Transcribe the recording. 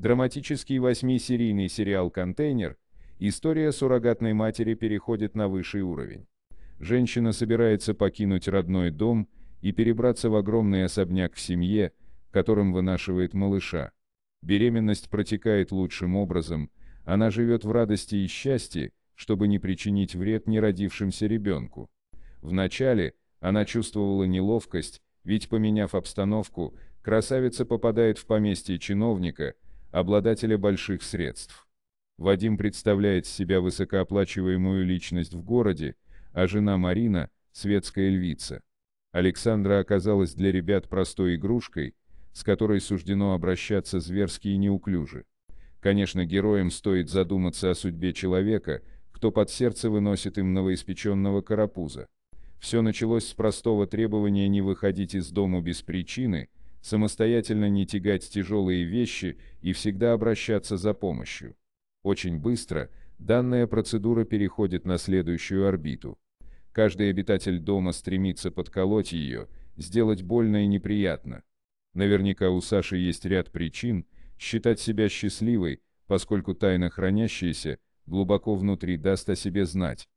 Драматический восьмисерийный сериал «Контейнер» история суррогатной матери переходит на высший уровень. Женщина собирается покинуть родной дом и перебраться в огромный особняк в семье, которым вынашивает малыша. Беременность протекает лучшим образом, она живет в радости и счастье, чтобы не причинить вред неродившимся ребенку. Вначале она чувствовала неловкость, ведь поменяв обстановку, красавица попадает в поместье чиновника – обладателя больших средств. Вадим представляет себя высокооплачиваемую личность в городе, а жена Марина – светская львица. Александра оказалась для ребят простой игрушкой, с которой суждено обращаться зверски и неуклюже. Конечно, героям стоит задуматься о судьбе человека, кто под сердце выносит им новоиспеченного карапуза. Все началось с простого требования не выходить из дому без причины – самостоятельно не тягать тяжелые вещи и всегда обращаться за помощью. Очень быстро данная процедура переходит на следующую орбиту. Каждый обитатель дома стремится подколоть ее, сделать больно и неприятно. Наверняка у Саши есть ряд причин считать себя счастливой, поскольку тайна хранящаяся глубоко внутри даст о себе знать.